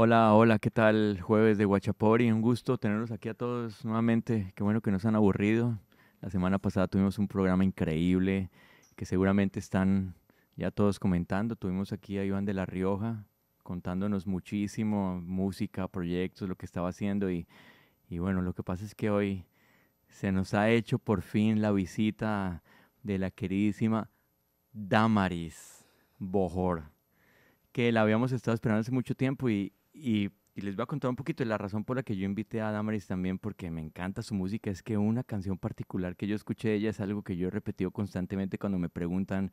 Hola, hola, ¿qué tal? Jueves de Guachapori, un gusto tenerlos aquí a todos nuevamente. Qué bueno que nos han aburrido. La semana pasada tuvimos un programa increíble que seguramente están ya todos comentando. Tuvimos aquí a Iván de la Rioja contándonos muchísimo, música, proyectos, lo que estaba haciendo y, y bueno, lo que pasa es que hoy se nos ha hecho por fin la visita de la queridísima Damaris Bojor, que la habíamos estado esperando hace mucho tiempo y, y, les voy a contar un poquito de la razón por la que yo invité a Damaris también, porque me encanta su música. Es que una canción particular que yo escuché de ella es algo que yo he repetido constantemente cuando me preguntan,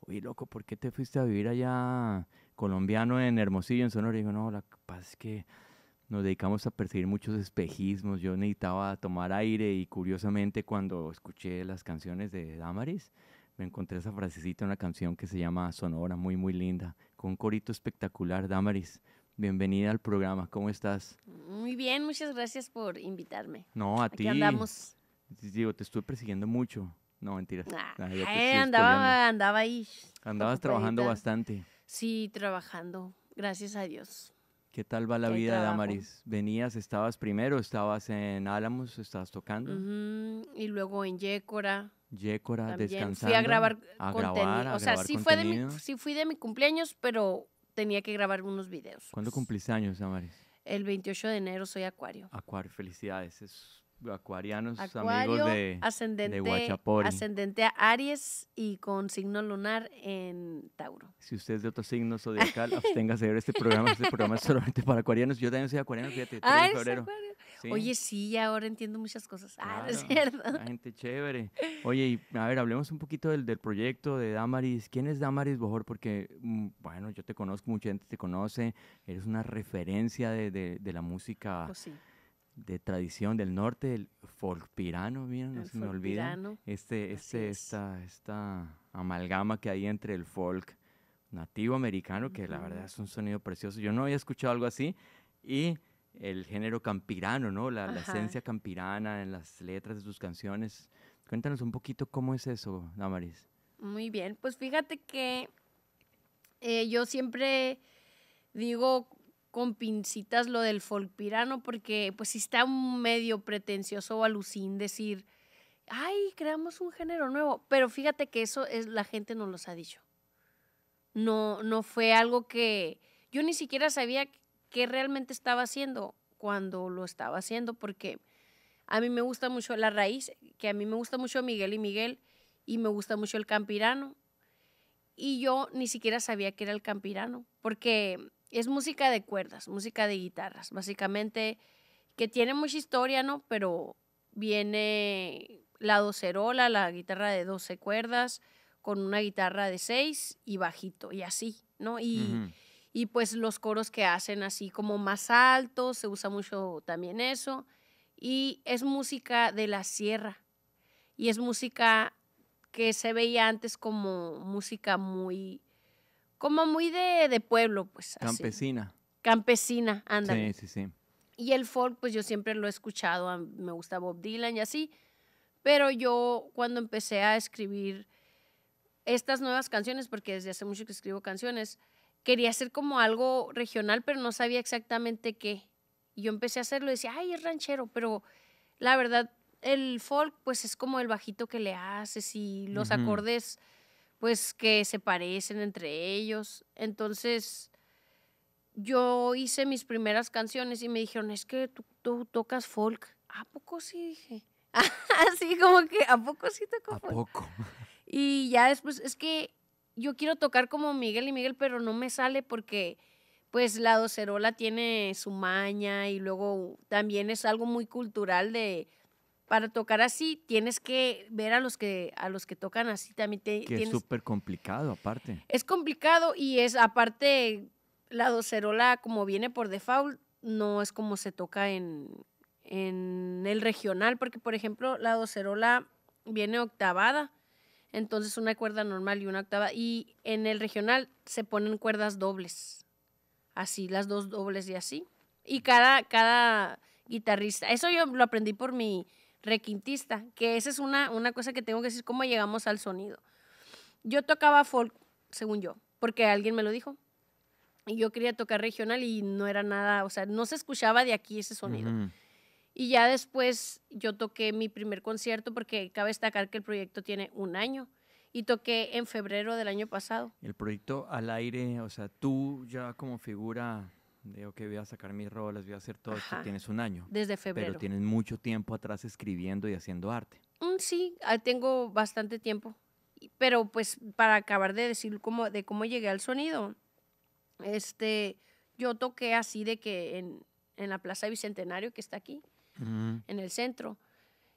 oye, loco, ¿por qué te fuiste a vivir allá colombiano en Hermosillo, en Sonora? Y digo, no, la paz es que nos dedicamos a percibir muchos espejismos. Yo necesitaba tomar aire y curiosamente cuando escuché las canciones de Damaris, me encontré esa frasecita una canción que se llama Sonora, muy, muy linda, con un corito espectacular, Damaris bienvenida al programa. ¿Cómo estás? Muy bien, muchas gracias por invitarme. No, a ti. andamos. Digo, te estuve persiguiendo mucho. No, mentiras. Ah, ah, eh, andaba, andaba ahí. Andabas trabajando bastante. Sí, trabajando. Gracias a Dios. ¿Qué tal va la vida de Damaris? Venías, estabas primero, estabas en Álamos, estabas tocando. Y luego en Yécora. Yécora, descansando. Fui a grabar contenido. o sea, sí, Fue de sí fui de mi cumpleaños, pero tenía que grabar unos videos. ¿Cuándo cumplís años, Amaris? El 28 de enero soy Acuario. Acuario, felicidades. Es acuarianos, amigos de, ascendente, Ascendente a Aries y con signo lunar en Tauro. Si usted es de otro signo zodiacal, absténgase de ver este programa. Este programa es solamente para acuarianos. Yo también soy acuariano, fíjate, 3 ah, Oye, sí, ahora entiendo muchas cosas. Ah, cierto. gente chévere. Oye, a ver, hablemos un poquito del, proyecto de Damaris. ¿Quién es Damaris Bojor? Porque, mm, bueno, yo te conozco, mucha gente te conoce. Eres una referencia de, de la música. Pues de tradición del norte, el pirano, miren, no se me olvida. Este, este, esta, esta amalgama que hay entre el folk nativo americano, que la verdad es un sonido precioso. Yo no había escuchado algo así, y el género campirano, ¿no? La, esencia campirana en las letras de sus canciones. Cuéntanos un poquito cómo es eso, Damaris. Muy bien, pues fíjate que eh, yo siempre digo con pincitas lo del folpirano, porque pues si está medio pretencioso o alucín decir, ay, creamos un género nuevo. Pero fíjate que eso es, la gente nos los ha dicho. No, no fue algo que yo ni siquiera sabía qué realmente estaba haciendo cuando lo estaba haciendo, porque a mí me gusta mucho la raíz, que a mí me gusta mucho Miguel y Miguel, y me gusta mucho el campirano. Y yo ni siquiera sabía que era el campirano, porque es música de cuerdas, música de guitarras, básicamente, que tiene mucha historia, ¿no? Pero viene la docerola, la guitarra de 12 cuerdas, con una guitarra de 6 y bajito, y así, ¿no? Y, y pues los coros que hacen así como más altos, se usa mucho también eso. Y es música de la sierra, y es música que se veía antes como música muy como muy de, de pueblo, pues. Campesina. Campesina, anda. Sí, sí, sí. Y el folk, pues yo siempre lo he escuchado, me gusta Bob Dylan y así, pero yo cuando empecé a escribir estas nuevas canciones, porque desde hace mucho que escribo canciones, quería hacer como algo regional, pero no sabía exactamente qué. Y yo empecé a hacerlo y decía, ay, es ranchero, pero la verdad, el folk, pues es como el bajito que le haces y los acordes pues que se parecen entre ellos. Entonces yo hice mis primeras canciones y me dijeron, es que tú, tocas folk. ¿A poco sí? Dije. Así como que, ¿a poco sí toco ¿A Poco. Y ya después, es que yo quiero tocar como Miguel y Miguel, pero no me sale porque pues la docerola tiene su maña y luego también es algo muy cultural de para tocar así tienes que ver a los que a los que tocan así también que es súper complicado aparte es complicado y es aparte la docerola como viene por default no es como se toca en, en el regional porque por ejemplo la docerola viene octavada entonces una cuerda normal y una octava y en el regional se ponen cuerdas dobles así las dos dobles y así y cada cada guitarrista eso yo lo aprendí por mi requintista, que esa es una, cosa que tengo que decir, cómo llegamos al sonido. Yo tocaba folk, según yo, porque alguien me lo dijo. Y yo quería tocar regional y no era nada, o sea, no se escuchaba de aquí ese sonido. Y ya después yo toqué mi primer concierto, porque cabe destacar que el proyecto tiene un año y toqué en febrero del año pasado. El proyecto al aire, o sea, tú ya como figura Digo que voy a sacar mis rolas, voy a hacer todo esto, tienes un año. Desde febrero. Pero tienes mucho tiempo atrás escribiendo y haciendo arte. Mm, sí, ah, tengo bastante tiempo. Pero pues para acabar de decir cómo, de cómo llegué al sonido, este, yo toqué así de que en, la Plaza Bicentenario que está aquí, en el centro.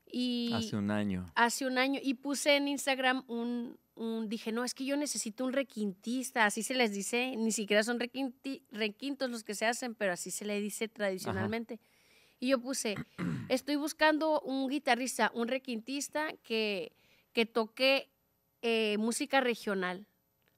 Y hace un año. Hace un año. Y puse en Instagram un, dije, no, es que yo necesito un requintista, así se les dice, ni siquiera son requintos los que se hacen, pero así se le dice tradicionalmente. Y yo puse, estoy buscando un guitarrista, un requintista que, que toque eh, música regional.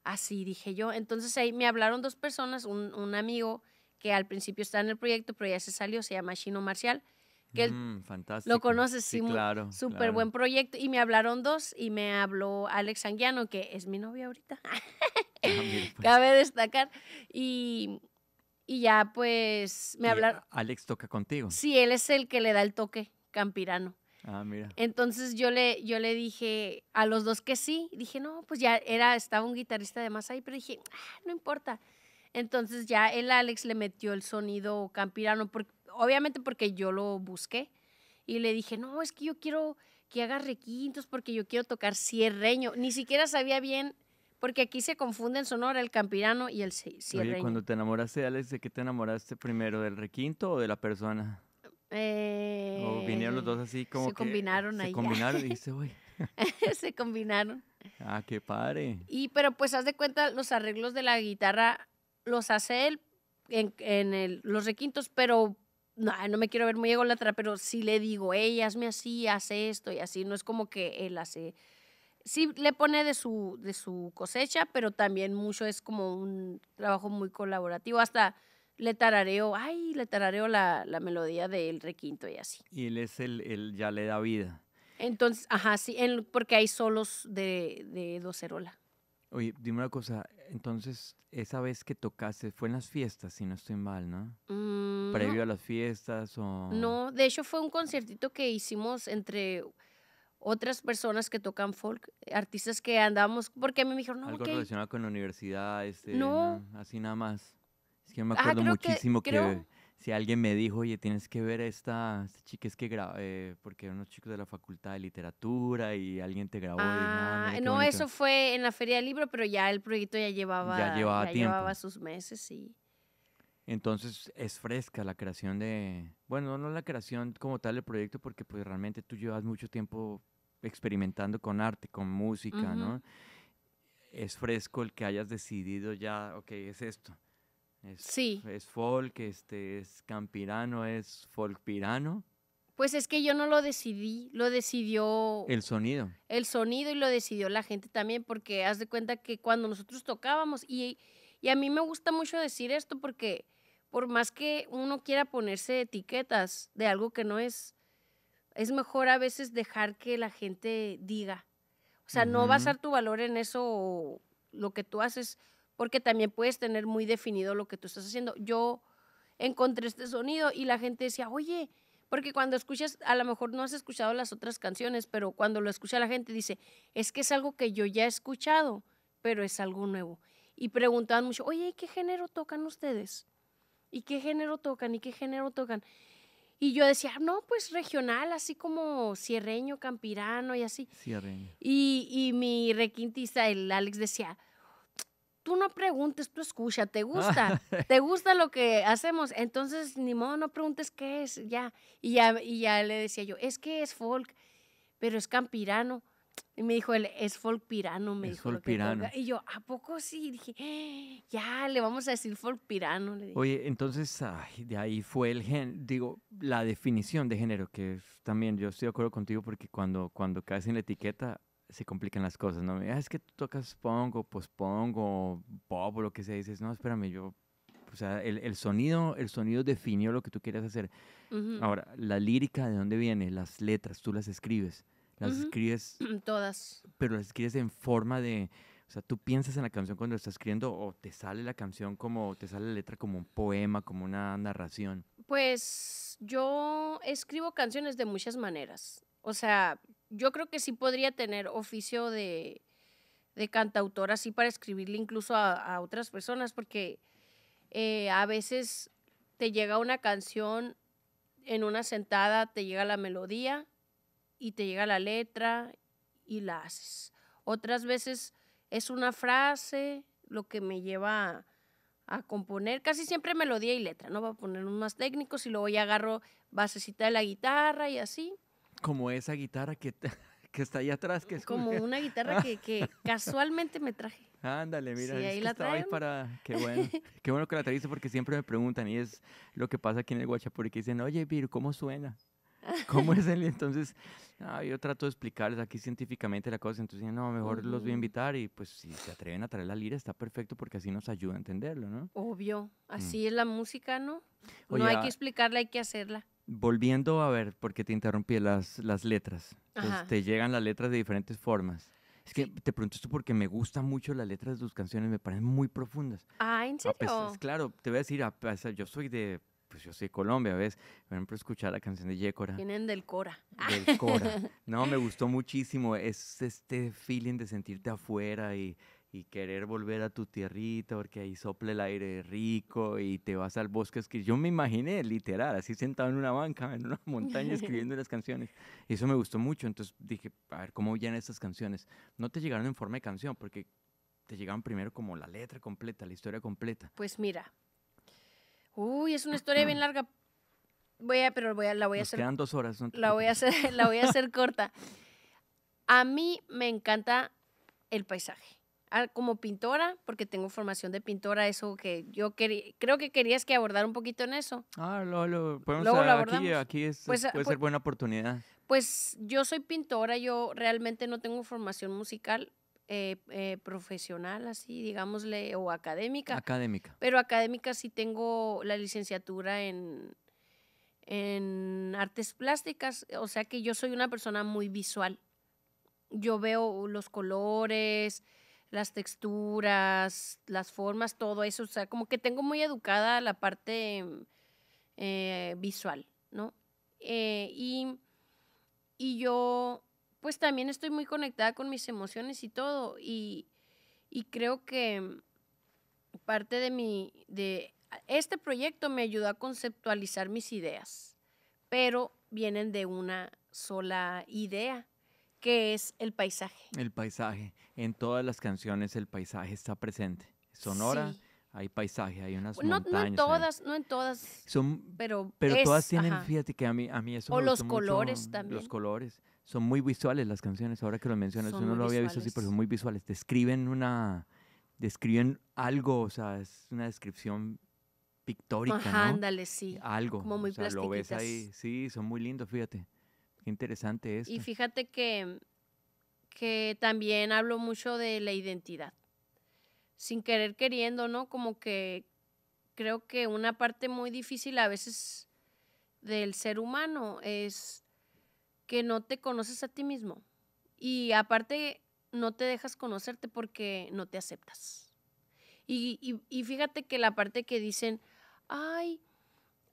Así dije yo. Entonces ahí me hablaron dos personas, un, amigo que al principio está en el proyecto, pero ya se salió, se llama Chino Marcial, que mm, lo conoces, sí, claro, súper buen proyecto. Y me hablaron dos y me habló Alex Anguiano, que es mi novia ahorita, ah, pues. cabe destacar. Y, ya pues me hablaron. Alex toca contigo. Sí, él es el que le da el toque campirano. Ah, mira. Entonces yo le, yo le dije a los dos que sí. Dije, no, pues ya era, estaba un guitarrista de más ahí, pero dije, ah, no importa. Entonces ya el Alex le metió el sonido campirano, porque obviamente porque yo lo busqué y le dije, no, es que yo quiero que haga requintos porque yo quiero tocar cierreño. Ni siquiera sabía bien, porque aquí se confunden Sonora el campirano y el cierreño. Oye, cuando te enamoraste Alex, ¿de qué te enamoraste primero? ¿Del requinto o de la persona? o vinieron los dos así eh, como se que combinaron se Combinaron y se combinaron. Ah, qué padre. Y pero pues haz de cuenta los arreglos de la guitarra los hace él en, los requintos, pero no, no me quiero ver muy ególatra, pero sí le digo, hey, hazme así, hace esto y así. No es como que él hace. Sí le pone de su, de su cosecha, pero también mucho es como un trabajo muy colaborativo. Hasta le tarareo, ay, le tarareo la, la melodía del requinto y así. Y él es el, ya le da vida. Entonces, ajá, sí, porque hay solos de docerola. Oye, dime una cosa, entonces esa vez que tocaste fue en las fiestas, si no estoy mal, ¿no? Mm, Previo a las fiestas o... No, de hecho fue un conciertito que hicimos entre otras personas que tocan folk, artistas que andamos, porque a mí me dijeron, no, Algo relacionado con la universidad, este, no. así nada más. Es que me acuerdo muchísimo que, si alguien me dijo, oye, tienes que ver esta, esta chica es que grabó eh, porque eran unos chicos de la facultad de literatura y alguien te grabó. Ah, ah, no, eso fue en la feria del libro, pero ya el proyecto ya llevaba, llevaba, sus meses, sí. Entonces es fresca la creación de, bueno, no la creación como tal del proyecto, porque pues realmente tú llevas mucho tiempo experimentando con arte, con música, ¿no? Es fresco el que hayas decidido ya, ok, es esto sí. Es folk, este, es campirano, es folkpirano. Pues es que yo no lo decidí, lo decidió... El sonido. El sonido y lo decidió la gente también, porque haz de cuenta que cuando nosotros tocábamos, y, a mí me gusta mucho decir esto porque por más que uno quiera ponerse etiquetas de algo que no es, es mejor a veces dejar que la gente diga. O sea, no basar tu valor en eso lo que tú haces, porque también puedes tener muy definido lo que tú estás haciendo. Yo encontré este sonido y la gente decía, oye, porque cuando escuchas, a lo mejor no has escuchado las otras canciones, pero cuando lo escucha la gente dice, es que es algo que yo ya he escuchado, pero es algo nuevo. Y preguntaban mucho, oye, ¿y qué género tocan ustedes? ¿Y qué género tocan? ¿Y qué género tocan? Y yo decía, no, pues regional, así como sierreño, campirano y así. Sierreño. Y, y mi requintista, el Alex, decía, tú no preguntes, tú escucha, te ah. gusta, te gusta lo que hacemos, entonces ni modo, no preguntes qué es, ya. Y ya, y ya le decía yo, es que es folk, pero es campirano. Y me dijo él, es folk pirano, me dijo. Folk pirano. Y yo, ¿a poco sí? dije, eh, ya, le vamos a decir folk pirano. Oye, entonces, de ahí fue el gen, digo, la definición de género, que también yo estoy de acuerdo contigo, porque cuando, cuando caes en la etiqueta, se complican las cosas, ¿no? Ah, es que tú tocas pongo, pospongo, pop lo que se dice. dices, no, espérame, yo, o sea, el, sonido, el sonido definió lo que tú quieres hacer. Ahora, la lírica, ¿de dónde viene? Las letras, tú las escribes, las escribes... Todas. Pero las escribes en forma de... O sea, tú piensas en la canción cuando estás escribiendo o te sale la canción como, te sale la letra como un poema, como una narración. Pues yo escribo canciones de muchas maneras. O sea, yo creo que sí podría tener oficio de, cantautor, así para escribirle incluso a, otras personas, porque eh, a veces te llega una canción en una sentada, te llega la melodía y te llega la letra y la haces. Otras veces es una frase lo que me lleva a, componer, casi siempre melodía y letra, ¿no? Voy a poner unos más técnicos y luego ya agarro basecita de la guitarra y así. Como esa guitarra que, que está ahí atrás. Que es Como una guitarra que, ah. casualmente me traje. Ándale, mira, sí, ahí la que para... Qué bueno, qué bueno que la trajiste porque siempre me preguntan y es lo que pasa aquí en el Guachapuri, que dicen, oye, Vir, ¿cómo suena? ¿Cómo es el Entonces, ah, yo trato de explicarles aquí científicamente la cosa. Entonces, no, mejor los voy a mm. invitar y pues si se atreven a traer la lira está perfecto porque así nos ayuda a entenderlo, ¿no? Obvio, así mm. es la música, ¿no? no hay ah, que explicarla, hay que hacerla volviendo a ver, por qué te interrumpí, las, las letras. te este, llegan las letras de diferentes formas. Es que te pregunto esto porque me gustan mucho las letras de tus canciones, me parecen muy profundas. Ah, ¿en serio? claro, te voy a decir, a yo soy de, pues yo soy de Colombia, ¿ves? Por ejemplo, escuchar la canción de Yecora Vienen del Cora. Del Cora. no, me gustó muchísimo, es este feeling de sentirte afuera y, y querer volver a tu tierrita porque ahí sopla el aire rico y te vas al bosque escribir. Yo me imaginé literal, así sentado en una banca, en una montaña escribiendo las canciones. Y Eso me gustó mucho, entonces dije, a ver, ¿cómo llegan estas canciones? No te llegaron en forma de canción porque te llegaban primero como la letra completa, la historia completa. Pues mira, uy, es una historia bien larga. Voy a, pero voy la voy a hacer. Quedan dos horas. la voy a hacer, la voy a hacer corta. A mí me encanta el paisaje como pintora, porque tengo formación de pintora, eso que yo creo que querías que abordar un poquito en eso. Ah, lo, lo podemos Luego Aquí, pues, puede ah, ser buena oportunidad. Pues yo soy pintora, yo realmente no tengo formación musical, eh, eh, profesional, así, digámosle, o académica. Académica. Pero académica sí tengo la licenciatura en, en artes plásticas, o sea que yo soy una persona muy visual. Yo veo los colores, las texturas, las formas, todo eso. O sea, como que tengo muy educada la parte mm, eh, visual, ¿no? Eh, y, yo, pues también estoy muy conectada con mis emociones y todo. Y, y creo que mm, parte de mi, de ah, este proyecto me ayudó a conceptualizar mis ideas, pero vienen de una sola idea que es el paisaje. El paisaje. En todas las canciones el paisaje está presente. Sonora. Hay paisaje, hay unas montañas. No en todas, no en todas. pero todas tienen, fíjate que a mí, a mí eso o los colores también. Los colores. Son muy visuales las canciones, ahora que lo mencionas, Yo uno no lo había visto así, pero son muy visuales. Describen una, describen algo, o sea, es una descripción pictórica, Ajá, ándale, sí. Algo. Como muy o lo ves ahí, sí, son muy lindos, fíjate. Qué interesante es. Y fíjate que, que también hablo mucho de la identidad. Sin querer queriendo, ¿no? Como que creo que una parte muy difícil a veces del ser humano es que no te conoces a ti mismo. Y aparte, no te dejas conocerte porque no te aceptas. Y, y fíjate que la parte que dicen, ay,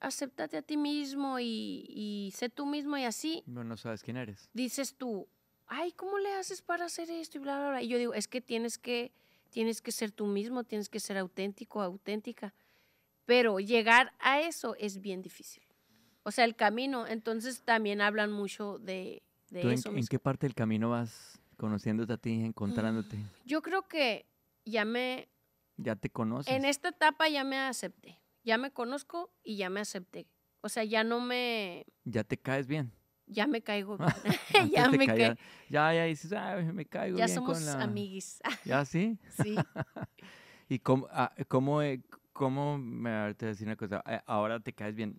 acéptate a ti mismo y, sé tú mismo y así. No, sabes quién eres. Dices tú, ay, ¿cómo le haces para hacer esto? Y bla, bla, yo digo, es que tienes que, tienes que ser tú mismo, tienes que ser auténtico, auténtica. Pero llegar a eso es bien difícil. O sea, el camino, entonces también hablan mucho de, eso. ¿En qué parte del camino vas conociéndote a ti, encontrándote? Yo creo que ya me... Ya te conoces. En esta etapa ya me acepté ya me conozco y ya me acepté. O sea, ya no me... Ya te caes bien. Ya me caigo. ya me caigo. Ya, ya dices, me caigo ya somos amiguis. ¿Ya sí? sí. ¿Y cómo, ah, eh, me cómo, a me decir una cosa? Eh, ahora te caes bien.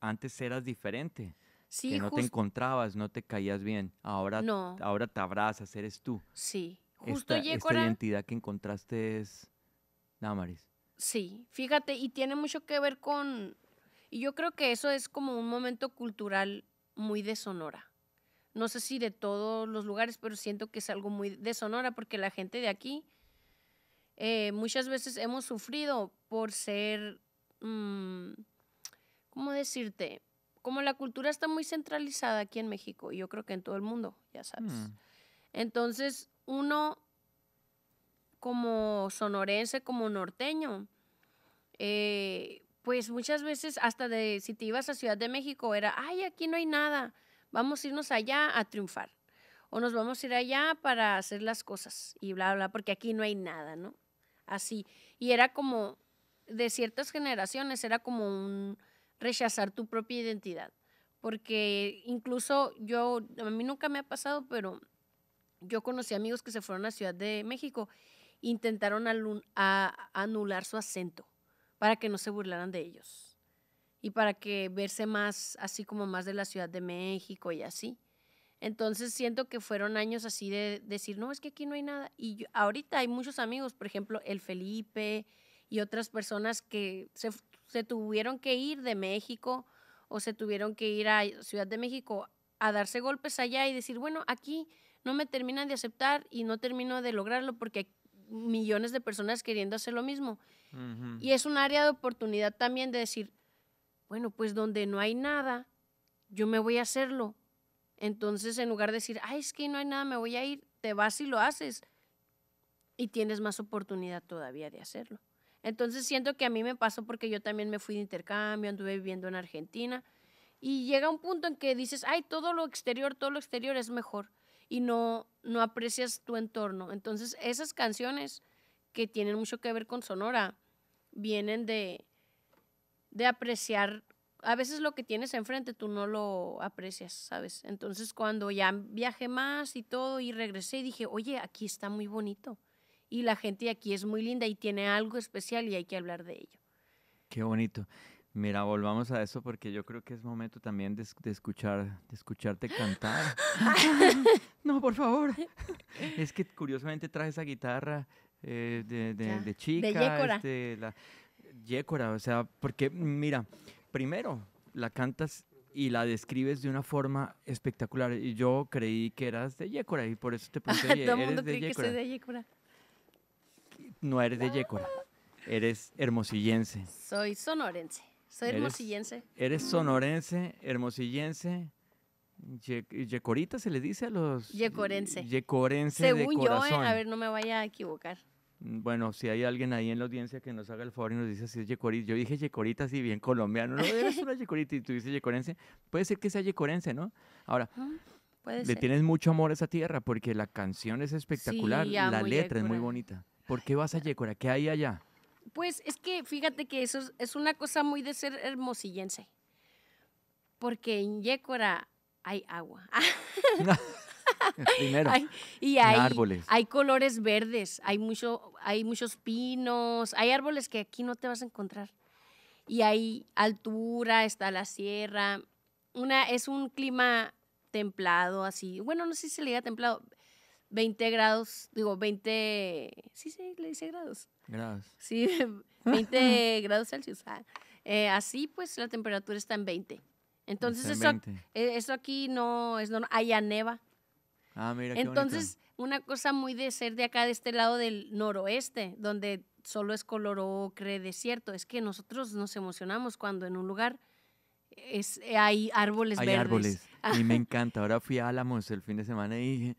Antes eras diferente. Sí, que no te encontrabas, no te caías bien. Ahora, ahora te abrazas, eres tú. Sí. Justo esta, identidad que encontraste es Damaris. Sí, fíjate, y tiene mucho que ver con, y yo creo que eso es como un momento cultural muy de No sé si de todos los lugares, pero siento que es algo muy de porque la gente de aquí eh, muchas veces hemos sufrido por ser, mm, ¿cómo decirte? Como la cultura está muy centralizada aquí en México, y yo creo que en todo el mundo, ya sabes. Mm. Entonces, uno como sonorense, como norteño, eh, pues muchas veces hasta de si te ibas a Ciudad de México era, ay, aquí no hay nada, vamos a irnos allá a triunfar o nos vamos a ir allá para hacer las cosas y bla, bla, porque aquí no hay nada, ¿no? Así. Y era como, de ciertas generaciones, era como un rechazar tu propia identidad, porque incluso yo, a mí nunca me ha pasado, pero yo conocí amigos que se fueron a Ciudad de México intentaron a anular su acento para que no se burlaran de ellos y para que verse más así como más de la Ciudad de México y así. Entonces siento que fueron años así de decir, no, es que aquí no hay nada. Y ahorita hay muchos amigos, por ejemplo, el Felipe y otras personas que se, se, tuvieron que ir de México o se tuvieron que ir a Ciudad de México a darse golpes allá y decir, bueno, aquí no me terminan de aceptar y no termino de lograrlo porque millones de personas queriendo hacer lo mismo. Y es un área de oportunidad también de decir, bueno, pues donde no hay nada, yo me voy a hacerlo. Entonces, en lugar de decir, ay, es que no hay nada, me voy a ir, te vas y lo haces. Y tienes más oportunidad todavía de hacerlo. Entonces, siento que a mí me pasó porque yo también me fui de intercambio, anduve viviendo en Argentina. Y llega un punto en que dices, ay, todo lo exterior, todo lo exterior es mejor y no, no aprecias tu entorno. Entonces, esas canciones que tienen mucho que ver con Sonora vienen de, de apreciar. A veces lo que tienes enfrente tú no lo aprecias, ¿sabes? Entonces cuando ya viajé más y todo y regresé dije, oye, aquí está muy bonito y la gente aquí es muy linda y tiene algo especial y hay que hablar de ello. Qué bonito. Mira, volvamos a eso porque yo creo que es momento también de, escuchar, de escucharte cantar. no, por favor. Es que curiosamente traje esa guitarra eh, de, chica. De Este, la, yécora, o sea, porque mira, primero la cantas y la describes de una forma espectacular. Y yo creí que eras de Yécora y por eso te puse Todo el mundo cree que soy de Yécora. No eres de Yécora, eres hermosillense. Soy sonorense. Soy hermosillense. Eres, sonorense, hermosillense. yecorita se le dice a los. Yecorense. Yecorense. Según de yo, eh, a ver, no me vaya a equivocar. Mm, bueno, si hay alguien ahí en la audiencia que nos haga el favor y nos dice si es yecorita. Yo dije yecorita así bien colombiano. No, eres una yecorita y tú dices yecorense. Puede ser que sea yecorense, ¿no? Ahora, ah, le tienes mucho amor a esa tierra porque la canción es espectacular. la letra es muy bonita. ¿Por qué vas a Yecora? ¿Qué hay allá? Pues es que fíjate que eso es, una cosa muy de ser hermosillense. Porque en Yécora hay agua. Primero. Hay, y hay, árboles. hay colores verdes, hay, hay muchos pinos, hay árboles que aquí no te vas a encontrar. Y hay altura, está la sierra. Una, es un clima templado, así. Bueno, no sé si se le diga templado. 20 grados, digo, 20, sí, sí, le dice grados. Grados. Sí, 20 grados Celsius. Ah, eh, así pues la temperatura está en 20. Entonces eh, eso, aquí no es normal, allá neva. Ah, mira. Qué Entonces una cosa muy de ser de acá, de este lado del noroeste, donde solo es color ocre, desierto, es que nosotros nos emocionamos cuando en un lugar... Eh, hay árboles hay verdes. Hay árboles. Ah. Y me encanta. Ahora fui a Álamos el fin de semana y dije,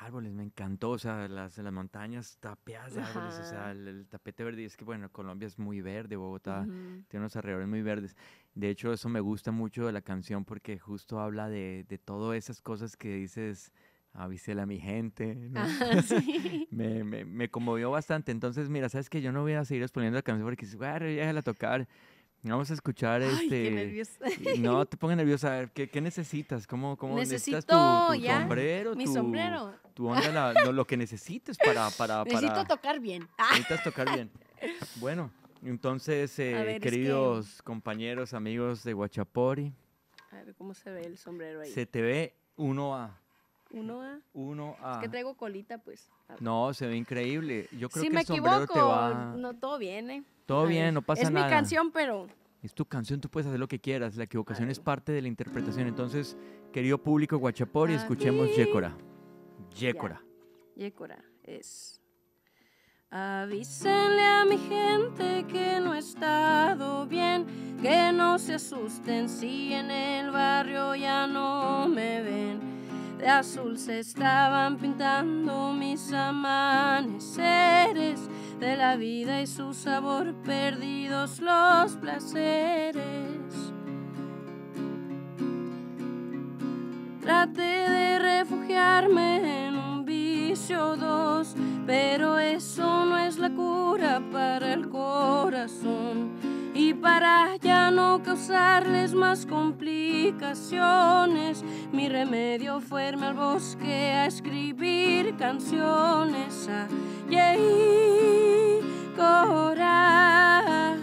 árboles, me encantó, o sea, las, las montañas tapeadas de árboles, o sea, el, tapete verde, y es que bueno, Colombia es muy verde, Bogotá tiene unos alrededores muy verdes. De hecho, eso me gusta mucho de la canción porque justo habla de, de todas esas cosas que dices, avísela a mi gente, me, me, me, conmovió bastante. Entonces, mira, sabes que yo no voy a seguir exponiendo la canción porque si, voy déjala tocar, Vamos a escuchar este. No te pongas nerviosa. ¿Qué, qué necesitas? ¿Cómo, cómo necesitas tu, sombrero? Mi tu, sombrero. Tu onda, lo que necesites para, para, para. Necesito tocar bien. Ah. Necesitas tocar bien. Bueno, entonces, eh, queridos compañeros, amigos de Guachapori. A ver cómo se ve el sombrero ahí. Se te ve uno a 1A. Es que traigo colita, pues. No, se ve increíble. Yo creo si que me equivoco, te va... no, todo viene. ¿eh? Todo bien, no pasa nada. Es mi canción, pero... Es tu canción, tú puedes hacer lo que quieras. La equivocación es parte de la interpretación. Entonces, querido público guachapori, escuchemos Yécora. Yécora. Yécora es... Avísenle a mi gente que no he estado bien, que no se asusten si en el barrio ya no me ven de azul se estaban pintando mis amaneceres de la vida y su sabor perdidos los placeres. Traté de refugiarme en un vicio dos, pero eso no es la cura para el corazón para ya no causarles más complicaciones. Mi remedio fue irme al bosque a escribir canciones a Yei Cora,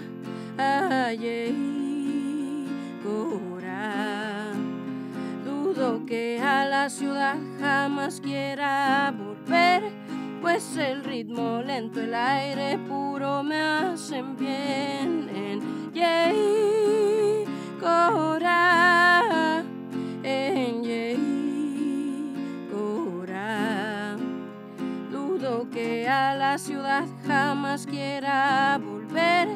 a Yei Cora. Dudo que a la ciudad jamás quiera volver pues el ritmo lento, el aire puro me hacen bien. En dudo que a la ciudad jamás quiera volver,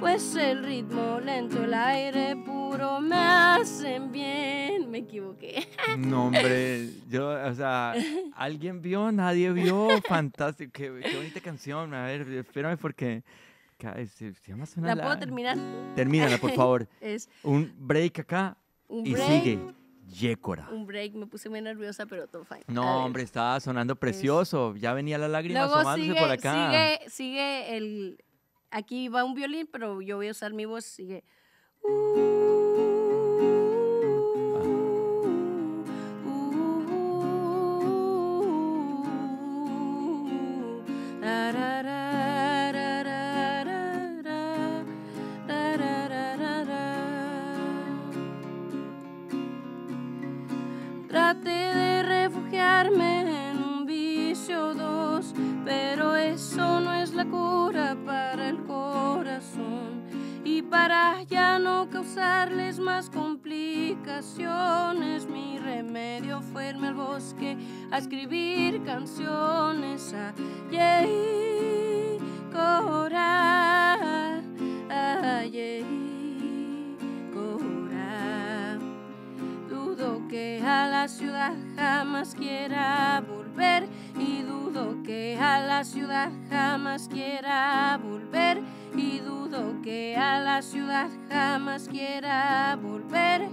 pues el ritmo lento, el aire puro me hacen bien. Me equivoqué. No, hombre, yo, o sea, alguien vio, nadie vio, fantástico, qué, qué bonita canción. A ver, espérame porque eh, se, ¿La puedo terminar? Termínala, por favor. es un break acá y sigue. Yécora. Un break, me puse muy nerviosa, pero todo fine. No, hombre, estaba sonando precioso. Ya venía la lágrima Luego por acá. Sigue, sigue el. Aquí va un violín, pero yo voy a usar mi voz. Sigue. Uh. para ya no causarles más complicaciones. Mi remedio fue irme al bosque a escribir canciones a Yei Cora, a Yei Cora. Dudo que a la ciudad jamás quiera volver y dudo que a la ciudad jamás quiera volver y dudo que a la ciudad jamás quiera volver,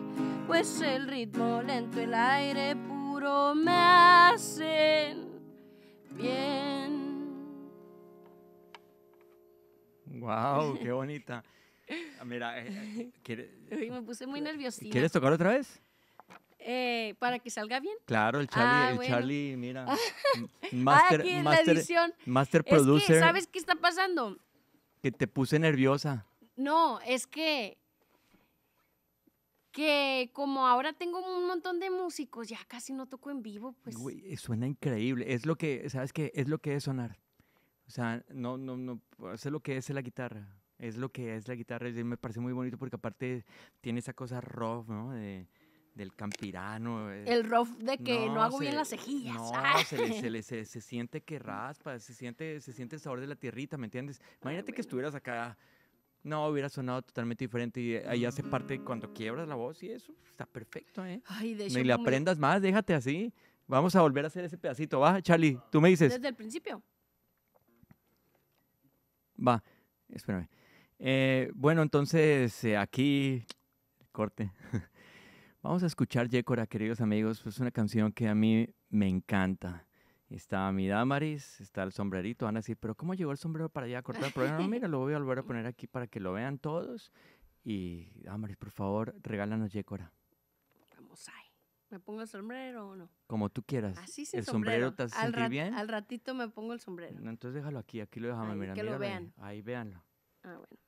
pues el ritmo lento, el aire puro me hacen bien. Wow, qué bonita. Ah, mira, eh, eh, me puse muy nerviosita. ¿Quieres tocar otra vez? Eh, para que salga bien. Claro, el Charlie, ah, el Charlie mira. master, master, Master producer. ¿Sabes qué está pasando? Que te puse nerviosa. No, es que. Que como ahora tengo un montón de músicos, ya casi no toco en vivo, pues. Güey, eh, suena increíble. Es lo que, ¿sabes qué? Es lo que es sonar. O sea, no, no, no, Es lo que es la guitarra. Es lo que es la guitarra. Y me parece muy bonito porque aparte tiene esa cosa rock, ¿no? De, del campirano. Eh, el rough de que no, hago bien las cejillas. se, le, siente que raspa, se siente, se siente el sabor de la tierrita, ¿me entiendes? Ah, Imagínate que estuvieras acá, no, hubiera sonado totalmente diferente y ahí hace parte cuando quiebras la voz y eso está perfecto, ¿eh? Ay, de Ni le aprendas más, déjate así. Vamos a volver a hacer ese pedacito, ¿va? Charlie, tú me dices. Desde el principio. Va, espérame. Eh, bueno, entonces eh, aquí corte. Vamos a escuchar Yecora, queridos amigos. Es pues, una canción que a mí me encanta. Está mi Damaris, está el sombrerito. Van a decir, pero ¿cómo llegó el sombrero para allá a cortar? problema? no, mira, lo voy a volver a poner aquí para que lo vean todos. Y Damaris, por favor, regálanos Yécora. Vamos ahí. ¿Me pongo el sombrero o no? Como tú quieras. Así sin ¿El sombrero, te hace al sentir bien? Al ratito me pongo el sombrero. entonces déjalo aquí, aquí lo dejamos. que vean. ahí véanlo. Ah, bueno.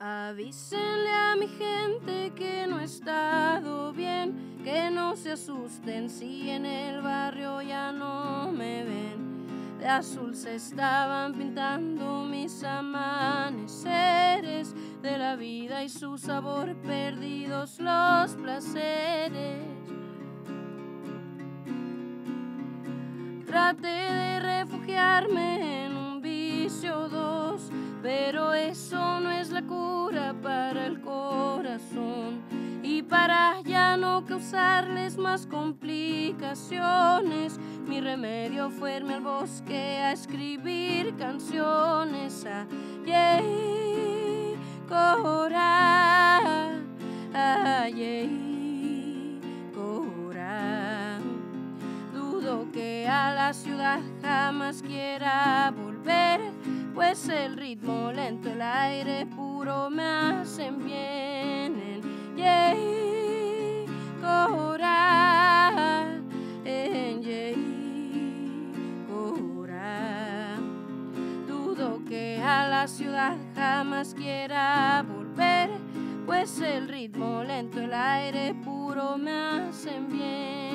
Avísenle a mi gente que no he estado bien, que no se asusten si en el barrio ya no me ven. De azul se estaban pintando mis amaneceres, de la vida y su sabor perdidos los placeres. Traté de refugiarme en un vicio dos, pero eso no es la para el corazón y para ya no causarles más complicaciones. Mi remedio fue irme al bosque a escribir canciones a Yei Cora, a Yei Cora. Dudo que a la ciudad jamás quiera volver pues el ritmo lento, el aire puro me hacen bien. En Yehi Cora, en Cora, Dudo que a la ciudad jamás quiera volver, pues el ritmo lento, el aire puro me hacen bien.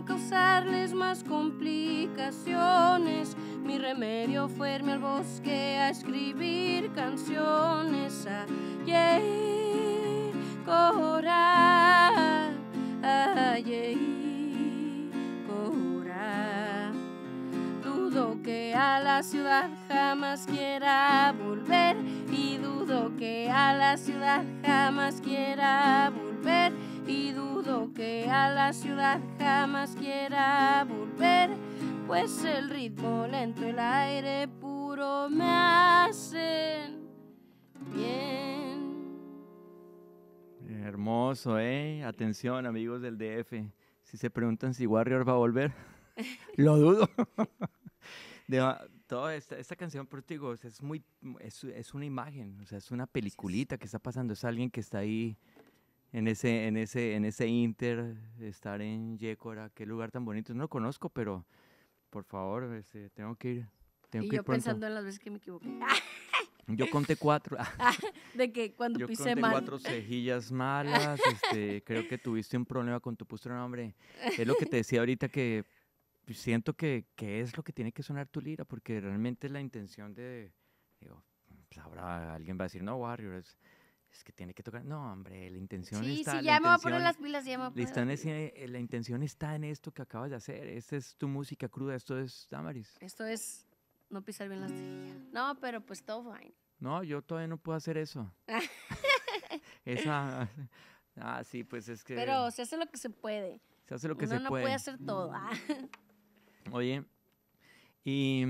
causarles más complicaciones. Mi remedio fue irme al bosque a escribir canciones, a Cora a Cora Dudo que a la ciudad jamás quiera volver y dudo que a la ciudad jamás quiera volver que a la ciudad jamás quiera volver, pues el ritmo lento, el aire puro me hacen bien. Hermoso, ¿eh? Atención, amigos del DF. Si se preguntan si Warrior va a volver, lo dudo. toda esta, canción, por ti, es, es, es, una imagen, o sea, es una peliculita que está pasando, es alguien que está ahí en ese, en ese, en ese Inter, estar en Yécora, qué lugar tan bonito. No lo conozco, pero por favor, este, tengo que ir. Tengo y yo pensando en las veces que me equivoqué. Yo conté cuatro. de que cuando yo pisé conté mal. cuatro cejillas malas. Este, creo que tuviste un problema con tu postre nombre. Es lo que te decía ahorita que pues, siento que, es lo que tiene que sonar tu lira, porque realmente la intención de. Pues, ahora alguien va a decir, no, Warriors es que tiene que tocar. No, hombre, la intención está. Sí, sí, ya me voy a poner las pilas, ya me voy a poner. La, pilas. Eh, la intención está en esto que acabas de hacer. Esta es tu música cruda, esto es Damaris. Esto es no pisar bien las tijeras. No, pero pues todo fine. No, yo todavía no puedo hacer eso. Esa. Ah, sí, pues es que. Pero se hace lo que se puede. Se hace lo que se no puede. no puede hacer todo. Oye, y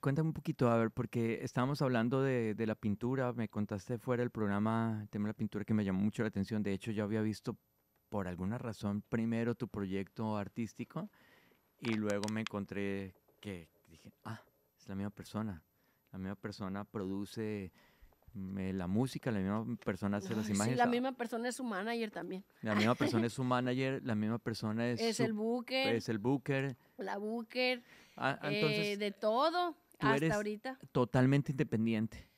Cuéntame un poquito, a ver, porque estábamos hablando de, la pintura, me contaste fuera del programa el tema de la pintura que me llamó mucho la atención, de hecho yo había visto por alguna razón primero tu proyecto artístico y luego me encontré que dije, ah, es la misma persona, la misma persona produce mm, eh, la música, la misma persona hace las imágenes. la ah". misma persona es su manager también. La misma persona es su manager, la misma persona es... Es el booker. Es el booker. La booker. Ah, entonces, eh, de todo tú eres ahorita. totalmente independiente.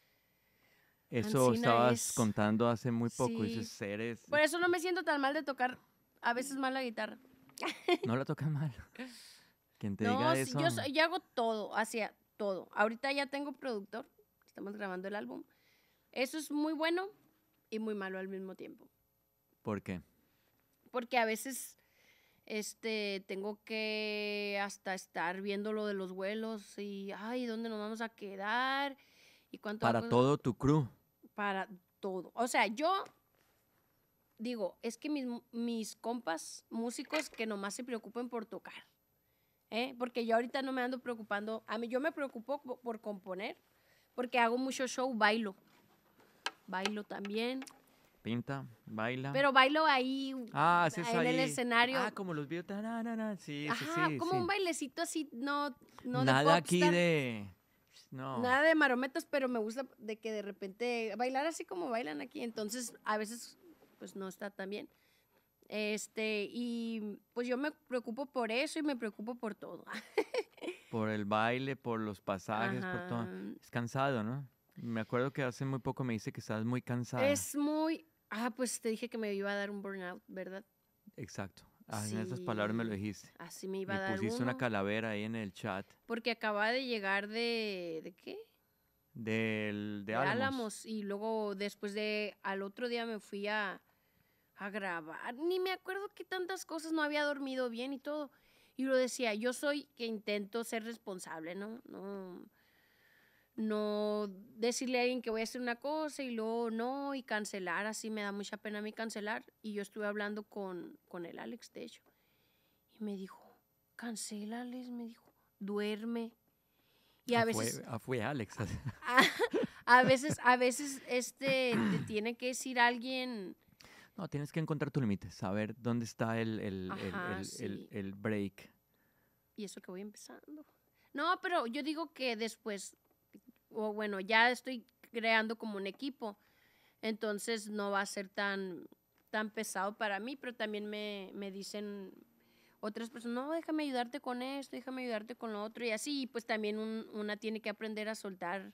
Eso estabas contando hace muy poco. Por eso no me siento tan mal de tocar a veces mal la guitarra. No la tocas mal. Quien te diga eso. Yo, yo hago todo, hacia todo. Ahorita ya tengo productor. Estamos grabando el álbum. Eso es muy bueno y muy malo al mismo tiempo. ¿Por qué? Porque a veces este, tengo que hasta estar viendo lo de los vuelos y, ay, ¿dónde nos vamos a quedar? ¿Y cuánto Para todo tu crew. Para todo. O sea, yo digo, es que mis, mis compas músicos que nomás se preocupen por tocar. ¿eh? Porque yo ahorita no me ando preocupando. A mí yo me preocupo por componer, porque hago mucho show, bailo. Bailo también pinta, baila. Pero bailo ahí, ah, en el escenario. Ah, como los videos. como un bailecito así, no, Nada aquí de... Nada de marometas, pero me gusta de que de repente bailar así como bailan aquí. Entonces, a veces, pues no está tan bien. Este, y pues yo me preocupo por eso y me preocupo por todo. por el baile, por los pasajes, por todo. Es cansado, ¿no? Me acuerdo que hace muy poco me dice que estás muy cansado. Es muy Ah, pues te dije que me iba a dar un burnout, ¿verdad? Exacto. Ah, en esas palabras me lo dijiste. Así me iba a dar. Pusiste una calavera ahí en el chat. Porque acababa de llegar de. ¿De qué? Del, de, Álamos. Y luego, después de. Al otro día me fui a, a grabar. Ni me acuerdo que tantas cosas no había dormido bien y todo. Y lo decía, yo soy que intento ser responsable, ¿no? No no decirle a alguien que voy a hacer una cosa y luego no, y cancelar, así me da mucha pena a mí cancelar. Y yo estuve hablando con, el Alex, de hecho, y me dijo, cancela, Alex, me dijo, duerme. Y a, ah, veces... Ah, fue, a Alex. A, veces, a veces este, tiene que decir alguien... No, tienes que encontrar tu límite, saber dónde está el, el break. Y eso que voy empezando. No, pero yo digo que después o bueno, ya estoy creando como un equipo. Entonces no va a ser tan, tan pesado para mí, pero también me, me dicen otras personas, no, déjame ayudarte con esto, déjame ayudarte con lo otro y así, pues también una tiene que aprender a soltar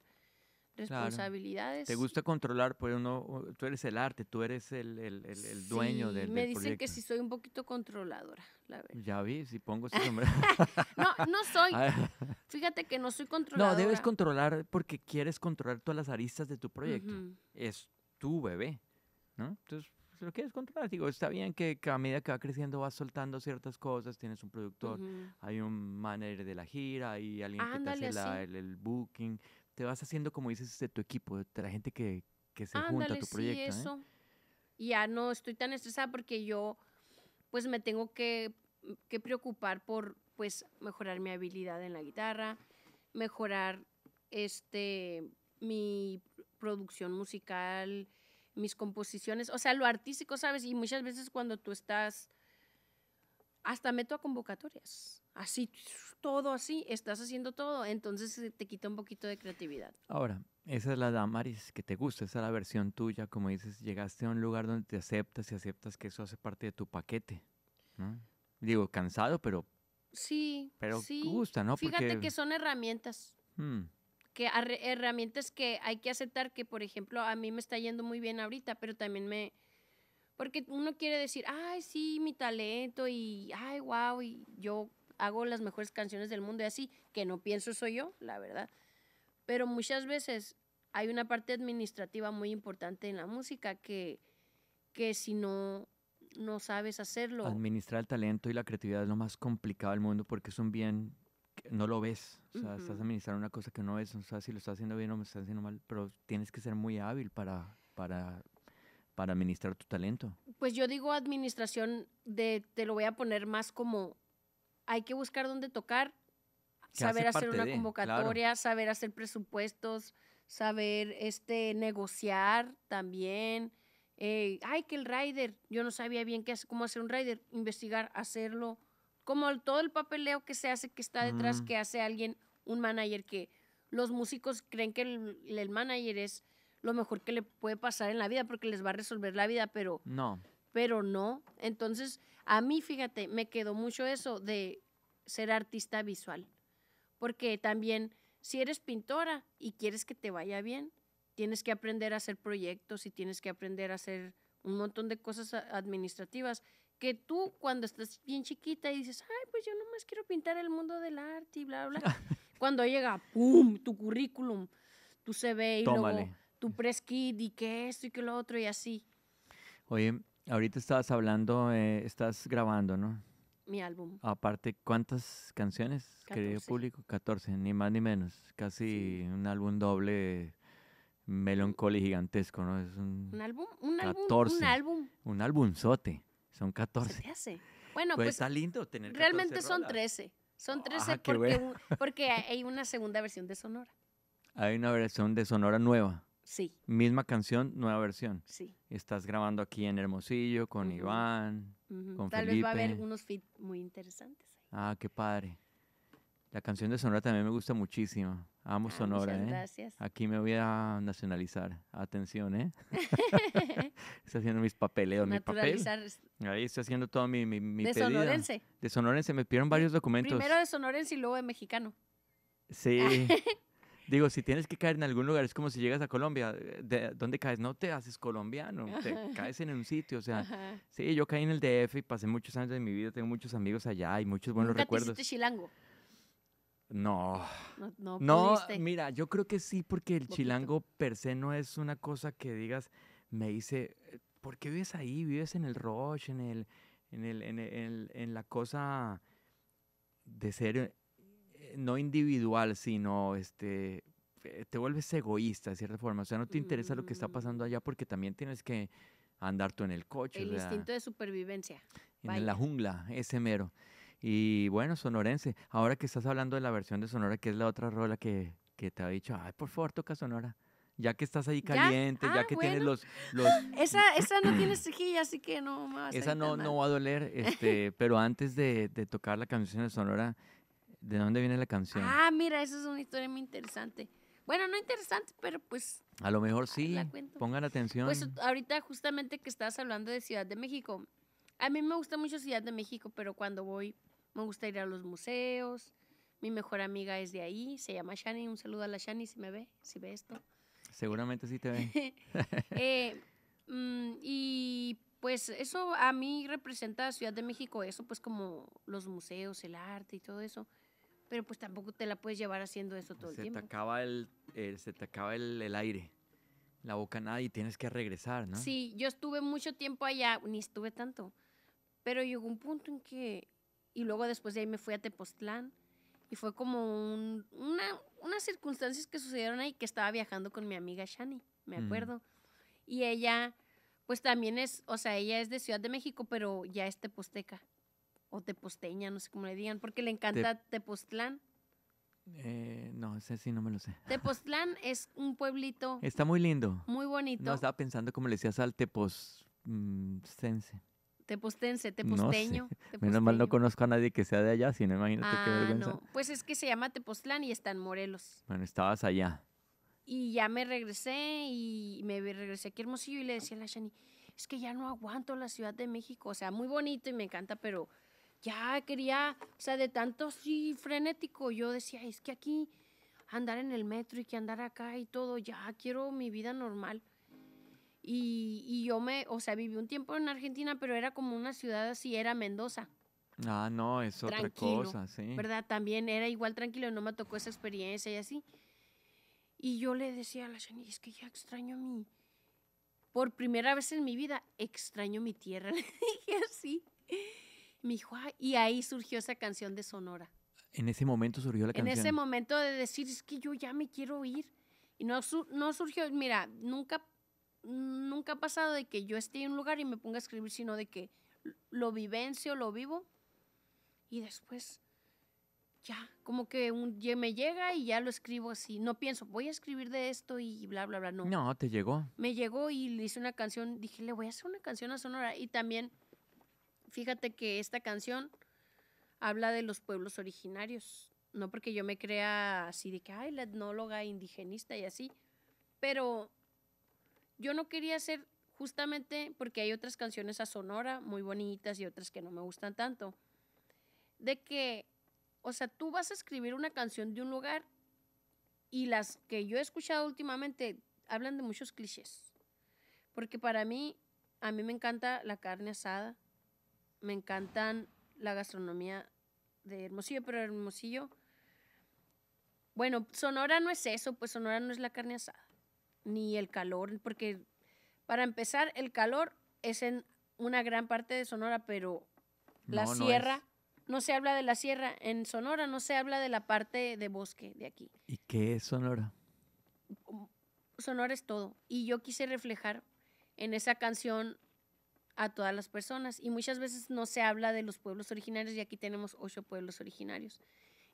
responsabilidades. Te gusta controlar, pues no. tú eres el arte, tú eres el, dueño sí, del, Me dicen que si soy un poquito controladora, la verdad. Ya vi, si pongo ese nombre. no, no soy. Ah. Fíjate que no soy controladora. No, debes controlar porque quieres controlar todas las aristas de tu proyecto. Es tu bebé, ¿no? Entonces, pues, lo quieres controlar. Digo, está bien que a medida que va creciendo vas soltando ciertas cosas, tienes un productor, hay un manager de la gira, hay alguien que te hace el, el, booking, te vas haciendo, como dices, de tu equipo, de la gente que, que se junta a tu proyecto. Sí, ¿eh? eso. Y ya no estoy tan estresada porque yo, pues me tengo que, que preocupar por, pues, mejorar mi habilidad en la guitarra, mejorar, este, mi producción musical, mis composiciones, o sea, lo artístico, ¿sabes? Y muchas veces cuando tú estás, hasta meto a convocatorias así, todo así, estás haciendo todo, entonces eh, te quita un poquito de creatividad. Ahora, esa es la Damaris que te gusta, esa es la versión tuya, como dices, llegaste a un lugar donde te aceptas y aceptas que eso hace parte de tu paquete. Digo, cansado, pero... Sí, pero sí. gusta, ¿no? Fíjate que son herramientas. Mm. Que herramientas que hay que aceptar que, por ejemplo, a mí me está yendo muy bien ahorita, pero también me, porque uno quiere decir, ay, sí, mi talento y, ay, wow, y yo hago las mejores canciones del mundo y así, que no pienso soy yo, la verdad. Pero muchas veces hay una parte administrativa muy importante en la música que, que si no, no sabes hacerlo. Administrar el talento y la creatividad es lo más complicado del mundo porque es un bien que no lo ves. O sea, estás administrando una cosa que no ves. No sabes si lo estás haciendo bien o me estás haciendo mal, pero tienes que ser muy hábil para, para, para administrar tu talento. Pues yo digo administración, de, te lo voy a poner más como hay que buscar dónde tocar, saber hacer una convocatoria, saber hacer presupuestos, saber este negociar también. Eh, ay, que el rider, yo no sabía bien qué, cómo hacer un rider, investigar, hacerlo, como todo el papeleo que se hace, que está detrás, mm. que hace alguien, un manager, que los músicos creen que el, el manager es lo mejor que le puede pasar en la vida porque les va a resolver la vida, pero no pero no. Entonces, a mí, fíjate, me quedó mucho eso de ser artista visual, porque también si eres pintora y quieres que te vaya bien, tienes que aprender a hacer proyectos y tienes que aprender a hacer un montón de cosas administrativas que tú cuando estás bien chiquita y dices, ay, pues yo nomás quiero pintar el mundo del arte y bla, bla, cuando llega, ¡pum!, tu currículum, tu CV y luego tu press kit y que esto y que lo otro y así. Oye, Ahorita estabas hablando, eh, estás grabando, ¿no? Mi álbum. Aparte, ¿cuántas canciones, 14. querido público? 14, ni más ni menos. Casi un álbum doble melancólico gigantesco, ¿no? Es un, ¿Un álbum, un álbum, un álbum. Un álbumzote. Son 14. Se hace. Bueno, pues, pues, está lindo tener Realmente son 13. Son 13 ah, porque hay una segunda versión de Sonora. Hay una versión de Sonora nueva. Sí. Misma canción, nueva versión. Sí. Estás grabando aquí en Hermosillo con Iván, con Tal vez va a haber unos feeds muy interesantes ahí. Ah, qué padre. La canción de Sonora también me gusta muchísimo. Amo ah, Sonora, muchas ¿eh? Gracias. Aquí me voy a nacionalizar. Atención, ¿eh? estoy haciendo mis papeleos, mi papel. Ahí estoy haciendo todo mi, mi, De sonorense. De sonorense. Me pidieron varios documentos. Primero de sonorense y luego de mexicano. Sí. Digo, si tienes que caer en algún lugar, es como si llegas a Colombia, eh, ¿de dónde caes? No te haces colombiano, te caes en un sitio, o sea, sí, yo caí en el DF y pasé muchos años de mi vida, tengo muchos amigos allá y muchos buenos recuerdos. Te chilango? No. No, mira, yo creo que sí, porque el chilango per se no es una cosa que digas, me dice, eh, ¿por qué vives ahí? Vives en el roche, en en el, en el, en, el, en la cosa de ser eh, no individual, sino este, eh, te vuelves egoísta de cierta forma. O sea, no te interesa lo que está pasando mm. allá porque también tienes que andar tú en el coche. El instinto de supervivencia. En la jungla, ese mero. Y bueno, sonorense, ahora que estás hablando de la versión de Sonora, que es la otra rola que, que te ha dicho, ay, por favor, toca Sonora. Ya que estás ahí caliente, ya, ah, que tienes los, Esa, no tiene cejilla, así que no más. Esa no, va a doler, este, pero antes de, de tocar la canción de Sonora, de dónde viene la canción. Ah, mira, esa es una historia muy interesante. Bueno, no interesante, pero pues... A lo mejor sí, pongan atención. Pues ahorita justamente que estás hablando de Ciudad de México, a mí me gusta mucho Ciudad de México, pero cuando voy me gusta ir a los museos. Mi mejor amiga es de ahí, se llama Shani. Un saludo a la Shani si me ve, si ve esto. Seguramente sí te ve. Eh, mm, y pues eso a mí representa Ciudad de México, eso pues como los museos, el arte y todo eso pero pues tampoco te la puedes llevar haciendo eso todo el tiempo. acaba el, eh, se te acaba el, aire, la boca nada y tienes que regresar, ¿no? Sí, yo estuve mucho tiempo allá, ni estuve tanto, pero llegó un punto en que, y luego después de ahí me fui a Tepoztlán y fue como unas circunstancias que sucedieron ahí que estaba viajando con mi amiga Shani, me mm. acuerdo, y ella... Pues también es, o sea, ella es de Ciudad de México, pero ya es teposteca o Teposteña, no sé cómo le digan, porque le encanta Te... Eh, no, ese sí no me lo sé. Tepostlán es un pueblito. Está muy lindo. Muy bonito. No, estaba pensando como le decías al tepostense. Tepostense, teposteño, Menos mal no conozco a nadie que sea de allá, sino imagínate qué ah, vergüenza. No. Pues es que se llama Tepostlán y está en Morelos. Bueno, estabas allá. Y ya me regresé y me regresé aquí Hermosillo y le decía a la Shani, es que ya no aguanto la Ciudad de México. O sea, muy bonito y me encanta, pero ya quería, o sea, de tanto así frenético, yo decía, es que aquí andar en el metro y que andar acá y todo, ya quiero mi vida normal. Y, y yo me, o sea, viví un tiempo en Argentina, pero era como una ciudad así, era Mendoza. Ah, no, es otra cosa, sí. ¿Verdad? También era igual tranquilo, no me tocó esa experiencia y así. Y yo le decía a la Shani, es que ya extraño mi, por primera vez en mi vida, extraño mi tierra. Le dije así me dijo, y ahí surgió esa canción de Sonora. En ese momento surgió la canción. En ese momento de decir, es que yo ya me quiero ir. Y no, no surgió, mira, nunca, nunca ha pasado de que yo esté en un lugar y me ponga a escribir, sino de que lo vivencio, lo vivo. Y después, ya, como que un, me llega y ya lo escribo así. No pienso, voy a escribir de esto y bla, bla, bla. No. No, te llegó. Me llegó y le hice una canción. Dije, le voy a hacer una canción a Sonora. Y también Fíjate que esta canción habla de los pueblos originarios. No porque yo me crea así de que, ay, la etnóloga indigenista y así. Pero yo no quería ser justamente porque hay otras canciones a Sonora muy bonitas y otras que no me gustan tanto. De que, o sea, tú vas a escribir una canción de un lugar y las que yo he escuchado últimamente hablan de muchos clichés. Porque para mí, a mí me encanta la carne asada, me encantan la gastronomía de Hermosillo, pero Hermosillo, bueno, Sonora no es eso, pues Sonora no es la carne asada, ni el calor, porque para empezar, el calor es en una gran parte de Sonora, pero la sierra... no se habla de la sierra. En Sonora no se habla de la parte de bosque de aquí. ¿Y qué es Sonora? Sonora es todo. Y yo quise reflejar en esa canción a todas las personas. Y muchas veces no se habla de los pueblos originarios y aquí tenemos ocho pueblos originarios.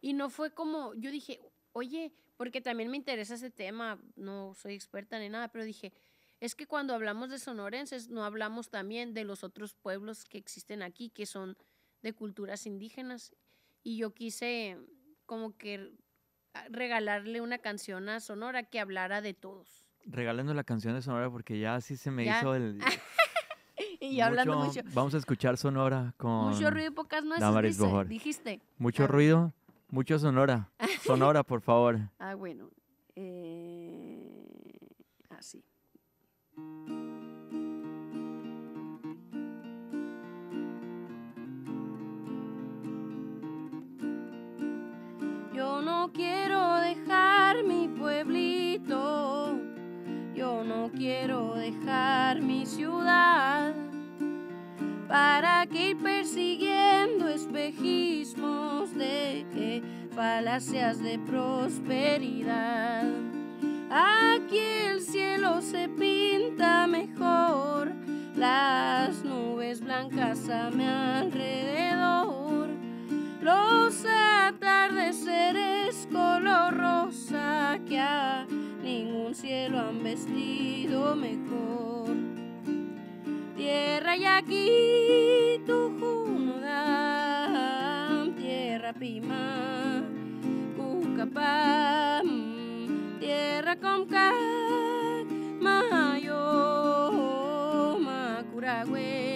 Y no fue como, yo dije, oye, porque también me interesa ese tema, no soy experta ni nada, pero dije, es que cuando hablamos de sonorenses no hablamos también de los otros pueblos que existen aquí, que son de culturas indígenas. Y yo quise como que regalarle una canción a Sonora que hablara de todos. regalando la canción de Sonora porque ya así se me hizo el... y hablando mucho. Vamos a escuchar Sonora con... Mucho ruido pocas nueces, dijiste. Mucho ruido, mucho Sonora. Sonora, por favor. Ah, bueno. Eh, así. Ah, yo no quiero dejar mi pueblito, yo no quiero dejar mi ciudad. ¿Para que ir persiguiendo espejismos de que falacias de prosperidad? Aquí el cielo se pinta mejor, las nubes blancas a mi alrededor, los atardeceres color rosa que a ningún cielo han vestido mejor. tierra y aquí tu tierra Pima, cucapam, tierra comca, mayo, macuragüe.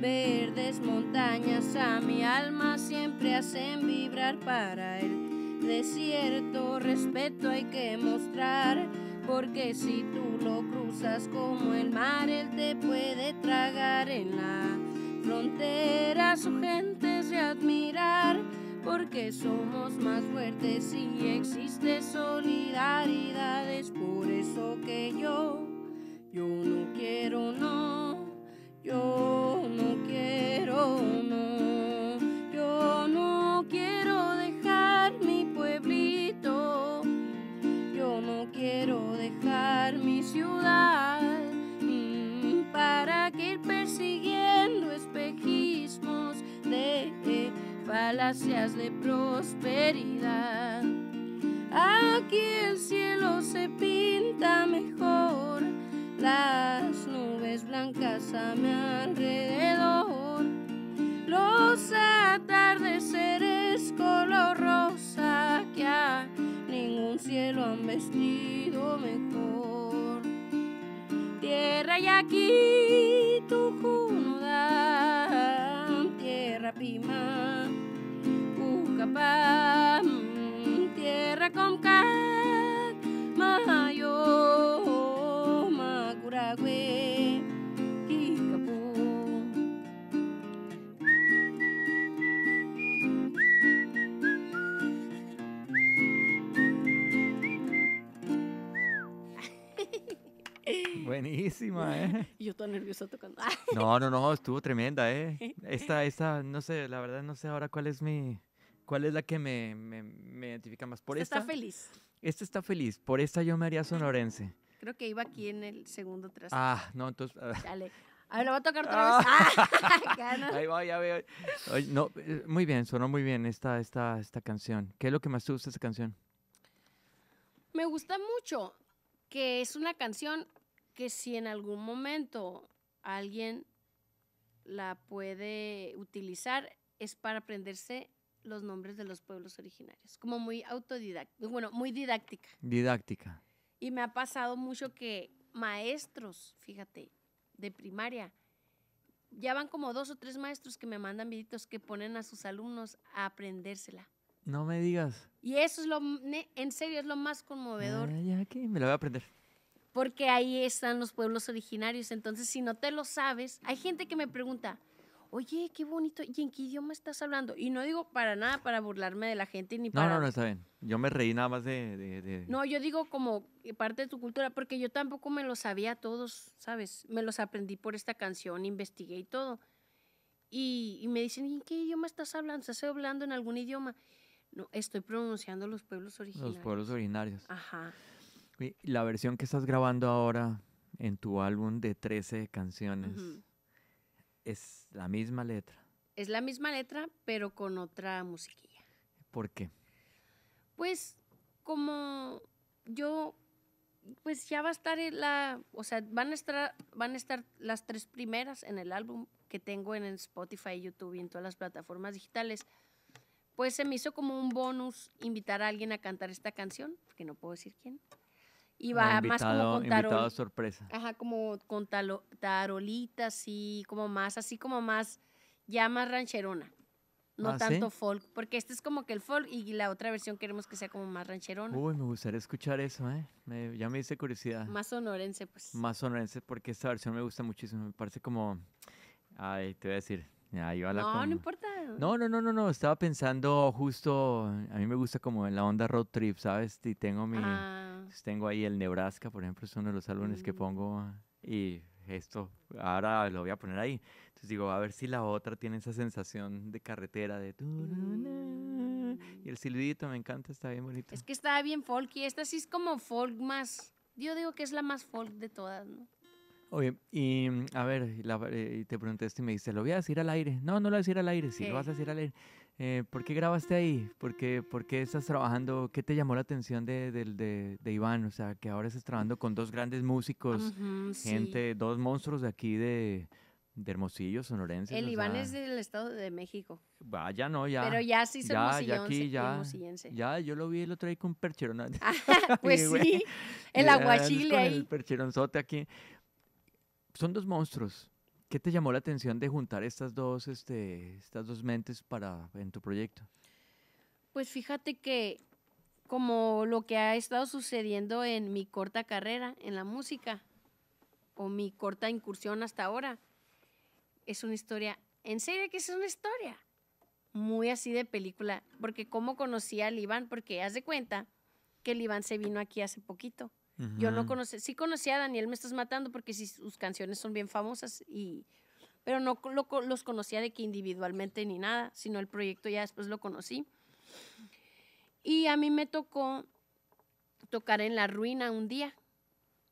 Verdes montañas a mi alma siempre hacen vibrar para el desierto. Respeto hay que mostrar, porque si tú lo cruzas como el mar, él te puede tragar en la frontera. Su gente es de admirar, porque somos más fuertes y existe solidaridad. Es por eso que yo, yo no quiero no. Yo no quiero, no, yo no quiero dejar mi pueblito, yo no quiero dejar mi ciudad para que ir persiguiendo espejismos de eh, falacias de prosperidad. Aquí el cielo se pinta mejor las nubes blancas a mi alrededor, los atardeceres color rosa que a ningún cielo han vestido mejor. Tierra y aquí tu junuda, tierra pima, Pucapam, tierra con buenísima, ¿eh? yo toda nerviosa tocando. no, no, no, estuvo tremenda, ¿eh? Esta, esta, no sé, la verdad no sé ahora cuál es mi, cuál es la que me, identifica más. Por esta, está feliz. Esta está feliz, por esta yo me haría sonorense. Creo que iba aquí en el segundo traste Ah, no, entonces... Dale. Ah. A ver, lo voy a tocar otra vez. Ah. Ahí va, ya veo. Eh, muy bien, sonó muy bien esta, esta, esta canción. ¿Qué es lo que más te gusta esta canción? Me gusta mucho que es una canción que si en algún momento alguien la puede utilizar es para aprenderse los nombres de los pueblos originarios, como muy autodidacta bueno, muy didáctica. Didáctica. Y me ha pasado mucho que maestros, fíjate, de primaria, ya van como dos o tres maestros que me mandan viditos que ponen a sus alumnos a aprendérsela. No me digas. Y eso es lo, en serio, es lo más conmovedor. ya, aquí me la voy a aprender porque ahí están los pueblos originarios. Entonces, si no te lo sabes, hay gente que me pregunta, oye, qué bonito, ¿y en qué idioma estás hablando? Y no digo para nada para burlarme de la gente ni para... No, no, no, está bien. Yo me reí nada más de, No, yo digo como parte de tu cultura, porque yo tampoco me lo sabía todos, ¿sabes? Me los aprendí por esta canción, investigué y todo. Y, me dicen, ¿y en qué idioma estás hablando? ¿Estás hablando en algún idioma? No, estoy pronunciando los pueblos originarios. Los pueblos originarios. Ajá. La versión que estás grabando ahora en tu álbum de 13 canciones es la misma letra. Es la misma letra, pero con otra musiquilla. ¿Por qué? Pues como yo, pues ya va a estar la, o sea, van a estar, van a estar las tres primeras en el álbum que tengo en Spotify, YouTube y en todas las plataformas digitales. Pues se me hizo como un bonus invitar a alguien a cantar esta canción, que no puedo decir quién y va más como con tarol, sorpresa. Ajá, como con y como más, así como más, ya más rancherona. No ah, tanto folk, porque este es como que el folk y la otra versión queremos que sea como más rancherona. Uy, me gustaría escuchar eso, ¿eh? ya me hice curiosidad. Más sonorense, pues. Más sonorense, porque esta versión me gusta muchísimo. Me parece como, ay, te voy a decir, no, no importa. No, no, no, no, no. Estaba pensando justo. A mí me gusta como en la onda road trip, ¿sabes? Y tengo mi. Ah. Pues, tengo ahí el Nebraska, por ejemplo, es uno de los álbumes que mm. pongo. Y esto, ahora lo voy a poner ahí. Entonces digo, a ver si la otra tiene esa sensación de carretera, de. Y el silbidito me encanta, está bien bonito. Es que está bien folk y esta sí es como folk más. Yo digo que es la más folk de todas, ¿no? Oye, y mm, a ver, la, eh, te pregunté esto y me dice ¿lo voy a decir al aire? No, no lo voy a decir al aire, sí, lo vas a decir al aire. Eh, ¿Por qué grabaste ahí? ¿Por qué, estás trabajando? ¿Qué te llamó la atención de, Iván? O sea, que ahora estás trabajando con dos grandes músicos, gente, dos monstruos de aquí de, Hermosillo, sonorense. El Iván es del Estado de México. Vaya, no, ya. Pero ya sí es ya, ya, aquí, ya, ya, yo lo vi el otro día con un ah, pues sí, el aguachile ahí. El percheronzote aquí son dos monstruos. ¿Qué te llamó la atención de juntar estas dos, este, estas dos mentes para, en tu proyecto? Pues fíjate que como lo que ha estado sucediendo en mi corta carrera en la música o mi corta incursión hasta ahora, es una historia, en serio que es una historia muy así de película, porque cómo conocí al Iván, porque haz de cuenta que el Iván se vino aquí hace poquito yo no conocía, sí conocía a Daniel Me Estás Matando porque sí, sus canciones son bien famosas, y, pero no los conocía de que individualmente ni nada, sino el proyecto ya después lo conocí. Y a mí me tocó tocar en La Ruina un día.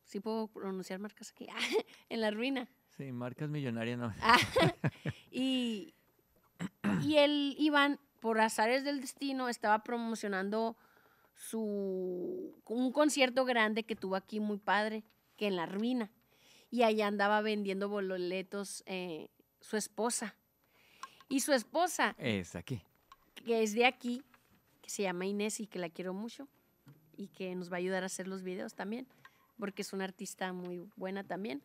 Sí puedo pronunciar marcas aquí. en La Ruina. Sí, marcas millonarias no. Ah, y, y el Iván, por azares del destino, estaba promocionando su un concierto grande que tuvo aquí muy padre, que en la ruina. Y allá andaba vendiendo bololetos eh, su esposa. Y su esposa. Es aquí. Que es de aquí, que se llama Inés y que la quiero mucho. Y que nos va a ayudar a hacer los videos también, porque es una artista muy buena también.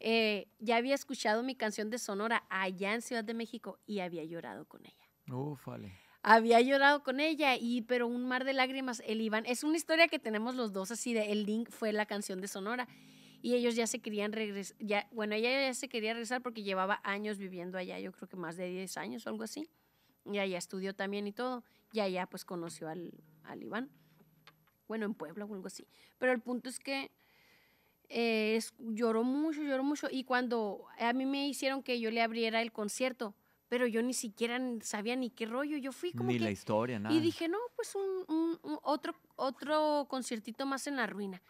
Eh, ya había escuchado mi canción de Sonora allá en Ciudad de México y había llorado con ella. Ufale había llorado con ella y pero un mar de lágrimas el Iván es una historia que tenemos los dos así de el link fue la canción de Sonora y ellos ya se querían regresar ya bueno ella ya se quería regresar porque llevaba años viviendo allá yo creo que más de 10 años o algo así y allá estudió también y todo y allá pues conoció al, Iván bueno en Puebla o algo así pero el punto es que eh, lloró mucho, lloró mucho. Y cuando a mí me hicieron que yo le abriera el concierto, pero yo ni siquiera sabía ni qué rollo. Yo fui como. Ni la historia, nada. Y dije, no, pues un, otro, otro conciertito más en la ruina.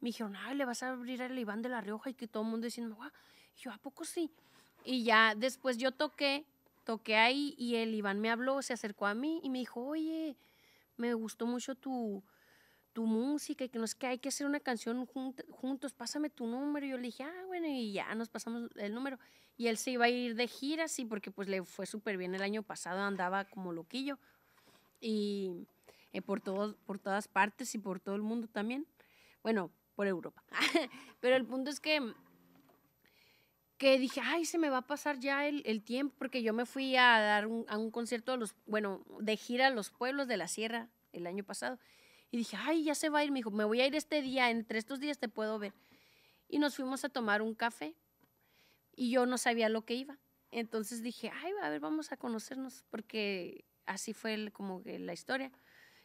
Me dijeron, ay, le vas a abrir al Iván de la Rioja y que todo el mundo diciendo, guau. yo, ¿a poco sí? Y ya después yo toqué, toqué ahí y el Iván me habló, se acercó a mí y me dijo, oye, me gustó mucho tu, tu música y que es que hay que hacer una canción juntos, pásame tu número. Y yo le dije, ah, bueno, y ya nos pasamos el número. Y él se iba a ir de gira, sí, porque pues le fue súper bien el año pasado, andaba como loquillo. Y eh, por, todos, por todas partes y por todo el mundo también. Bueno, por Europa. Pero el punto es que, que dije, ay, se me va a pasar ya el, tiempo, porque yo me fui a dar a un concierto, bueno, de gira a los pueblos de la sierra el año pasado. Y dije, ay, ya se va a ir. Me dijo, me voy a ir este día, entre estos días te puedo ver. Y nos fuimos a tomar un café y yo no sabía lo que iba. Entonces dije, ay, a ver, vamos a conocernos, porque así fue como la historia.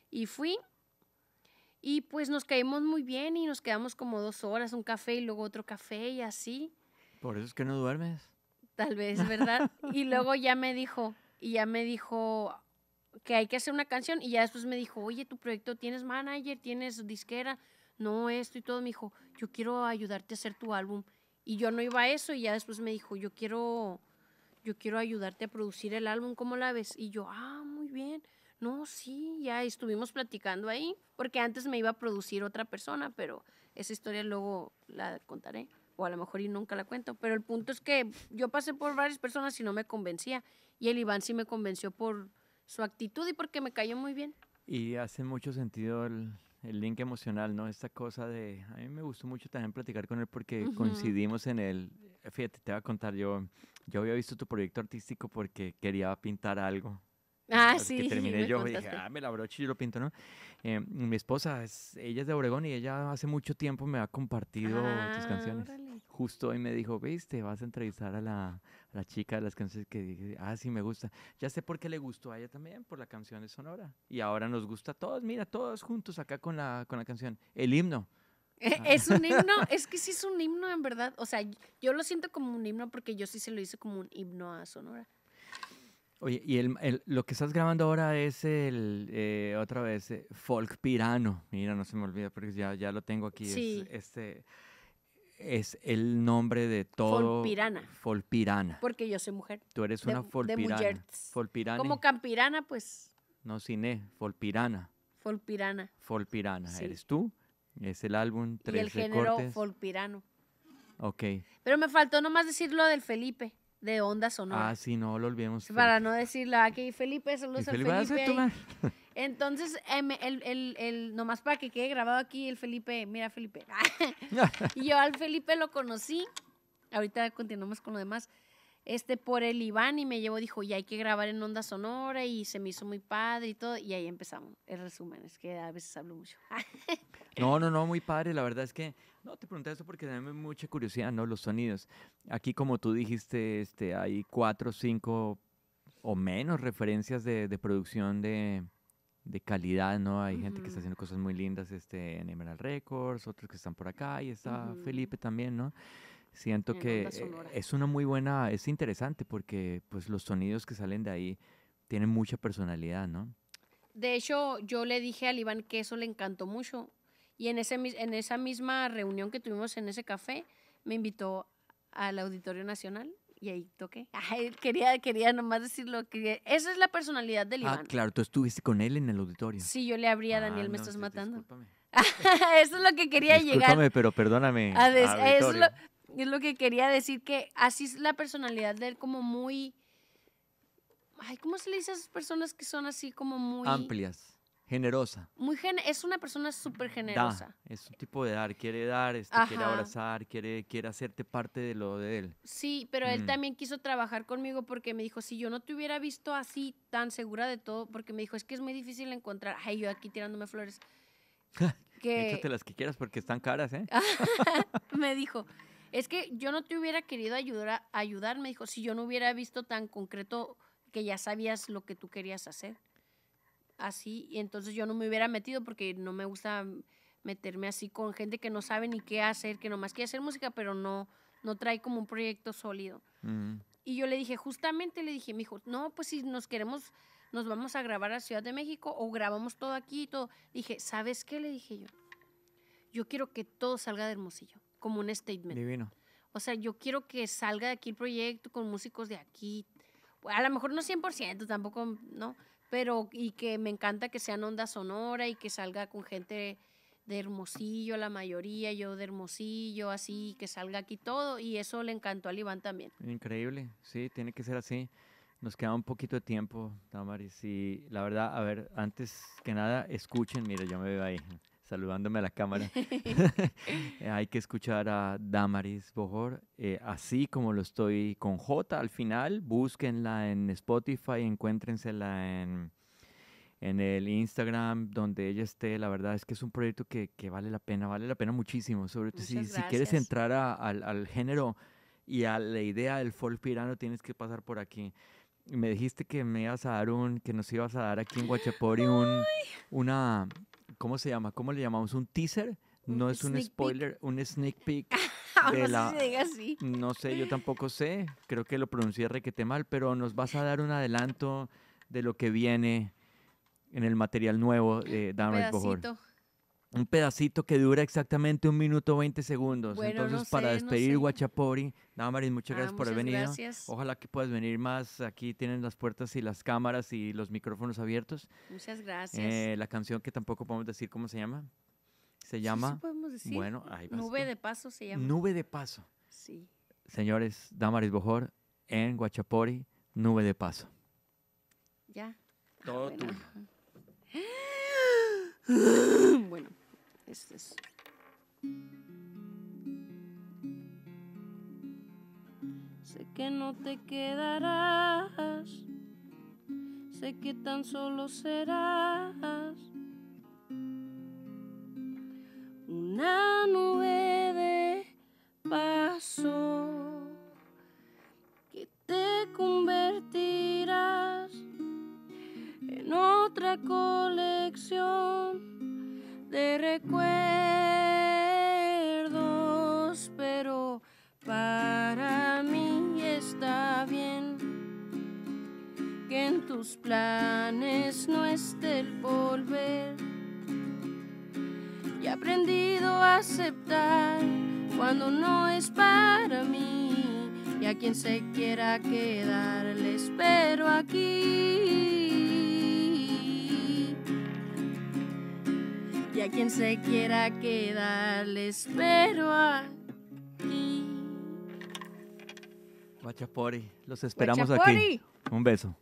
Y fui y pues nos caímos muy bien y nos quedamos como dos horas, un café y luego otro café y así. Por eso es que no duermes. Tal vez, ¿verdad? y luego ya me dijo, y ya me dijo, que hay que hacer una canción y ya después me dijo, oye, tu proyecto tienes manager, tienes disquera, no esto y todo. Me dijo, yo quiero ayudarte a hacer tu álbum. Y yo no iba a eso y ya después me dijo, yo quiero, yo quiero ayudarte a producir el álbum, ¿cómo la ves? Y yo, ah, muy bien. No, sí, ya estuvimos platicando ahí, porque antes me iba a producir otra persona, pero esa historia luego la contaré, o a lo mejor y nunca la cuento, pero el punto es que yo pasé por varias personas y no me convencía, y el Iván sí me convenció por, su actitud y porque me cayó muy bien. Y hace mucho sentido el, link emocional, ¿no? Esta cosa de... A mí me gustó mucho también platicar con él porque coincidimos en el... Fíjate, te voy a contar, yo, yo había visto tu proyecto artístico porque quería pintar algo. Ah, sí. Que terminé yo y dije, ah, me la broche y lo pinto, ¿no? Eh, mi esposa, es, ella es de Oregón y ella hace mucho tiempo me ha compartido tus ah, canciones justo hoy me dijo, viste, vas a entrevistar a la, la, chica de las canciones que dije, ah, sí, me gusta. Ya sé por qué le gustó a ella también, por la canción de Sonora. Y ahora nos gusta a todos, mira, todos juntos acá con la, con la canción. El himno. E, ah. Es un himno, es que sí es un himno en verdad. O sea, yo lo siento como un himno porque yo sí se lo hice como un himno a Sonora. Oye, y el, el, lo que estás grabando ahora es el, eh, otra vez, eh, folk pirano. Mira, no se me olvida porque ya, ya lo tengo aquí. Sí. este, es el nombre de todo. Folpirana. Folpirana. Porque yo soy mujer. Tú eres una folpirana. Como campirana, pues. No, cine, folpirana. Folpirana. Folpirana, eres tú. Es el álbum Tres Y el género folpirano. Ok. Pero me faltó nomás decir lo del Felipe, de Onda Sonora. Ah, sí, no lo olvidemos. Para no decirlo aquí, ah, Felipe, saludos ah, a Felipe. Felipe entonces, em, el, el, el, nomás para que quede grabado aquí, el Felipe, mira Felipe. y yo al Felipe lo conocí, ahorita continuamos con lo demás, este, por el Iván y me llevó, dijo, y hay que grabar en Onda Sonora y se me hizo muy padre y todo, y ahí empezamos. El resumen, es que a veces hablo mucho. no, no, no, muy padre, la verdad es que, no, te pregunté eso porque también me mucha curiosidad, ¿no? Los sonidos. Aquí, como tú dijiste, este, hay cuatro, cinco o menos referencias de, de producción de de calidad, ¿no? Hay gente que está haciendo cosas muy lindas este, en Emerald Records, otros que están por acá, y está Felipe también, ¿no? Siento que es una muy buena, es interesante porque pues los sonidos que salen de ahí tienen mucha personalidad, ¿no? De hecho, yo le dije al Iván que eso le encantó mucho y en, ese, en esa misma reunión que tuvimos en ese café, me invitó al Auditorio Nacional y ahí toqué. quería, quería nomás decirlo. Que esa es la personalidad del ah, Iván. Ah, claro, tú estuviste con él en el auditorio. Sí, yo le abría a ah, Daniel, me estás matando. eso es lo que quería llegar. llegar. pero perdóname. es, lo, es lo que quería decir, que así es la personalidad de él, como muy. Ay, ¿cómo se le dice a esas personas que son así como muy. Amplias generosa. Muy gen es una persona súper generosa. es un tipo de dar, quiere dar, este, quiere abrazar, quiere, quiere hacerte parte de lo de él. Sí, pero él mm. también quiso trabajar conmigo porque me dijo, si yo no te hubiera visto así tan segura de todo, porque me dijo, es que es muy difícil encontrar, ay, yo aquí tirándome flores. que... Échate las que quieras porque están caras, ¿eh? me dijo, es que yo no te hubiera querido ayudar, ayudar, me dijo, si yo no hubiera visto tan concreto que ya sabías lo que tú querías hacer así, y entonces yo no me hubiera metido porque no me gusta meterme así con gente que no sabe ni qué hacer, que nomás quiere hacer música, pero no, no trae como un proyecto sólido. Y yo le dije, justamente le dije, mijo, no, pues si nos queremos, nos vamos a grabar a Ciudad de México o grabamos todo aquí y todo. Dije, ¿sabes qué? Le dije yo. Yo quiero que todo salga de Hermosillo, como un statement. Divino. O sea, yo quiero que salga de aquí el proyecto con músicos de aquí. A lo mejor no 100%, tampoco, ¿no? pero y que me encanta que sean onda sonora y que salga con gente de Hermosillo, la mayoría, yo de Hermosillo, así, que salga aquí todo, y eso le encantó a Iván también. Increíble, sí, tiene que ser así. Nos queda un poquito de tiempo, Tamaris, y la verdad, a ver, antes que nada, escuchen, mire, yo me veo ahí saludándome a la cámara. Hay que escuchar a Damaris Bojor, eh, así como lo estoy con J al final. Búsquenla en Spotify, encuéntrensela en, el Instagram, donde ella esté. La verdad es que es un proyecto que, vale la pena, vale la pena muchísimo. Sobre todo si, quieres entrar al, género y a la idea del folk pirano, tienes que pasar por aquí. Me dijiste que me ibas a dar un, que nos ibas a dar aquí en Guachapori un, una ¿cómo se llama? ¿Cómo le llamamos? ¿Un teaser? No es un spoiler, un sneak peek. Ah, no sé diga así. No sé, yo tampoco sé. Creo que lo pronuncié requete mal, pero nos vas a dar un adelanto de lo que viene en el material nuevo de Dahmer un pedacito que dura exactamente un minuto 20 segundos. Entonces, para despedir Guachapori, Damaris, muchas ah, gracias por haber venido. Ojalá que puedas venir más. Aquí tienen las puertas y las cámaras y los micrófonos abiertos. Muchas gracias. Eh, la canción que tampoco podemos decir cómo se llama. Se llama. Bueno, ahí Nube de Paso se llama. Nube de Paso. Sí. Señores, Damaris Bojor en Guachapori, Nube de Paso. Ya. Todo ah, bueno. Sé que no te quedarás, sé que tan solo serás una nube de paso que te convertirás en otra colección de recuerdos, pero para mí está bien que en tus planes no esté el volver. Y he aprendido a aceptar cuando no es para mí. Y a quien se quiera quedar, le espero aquí. a quien se quiera quedar le espero aquí. Guachapori, los esperamos aquí. Un beso.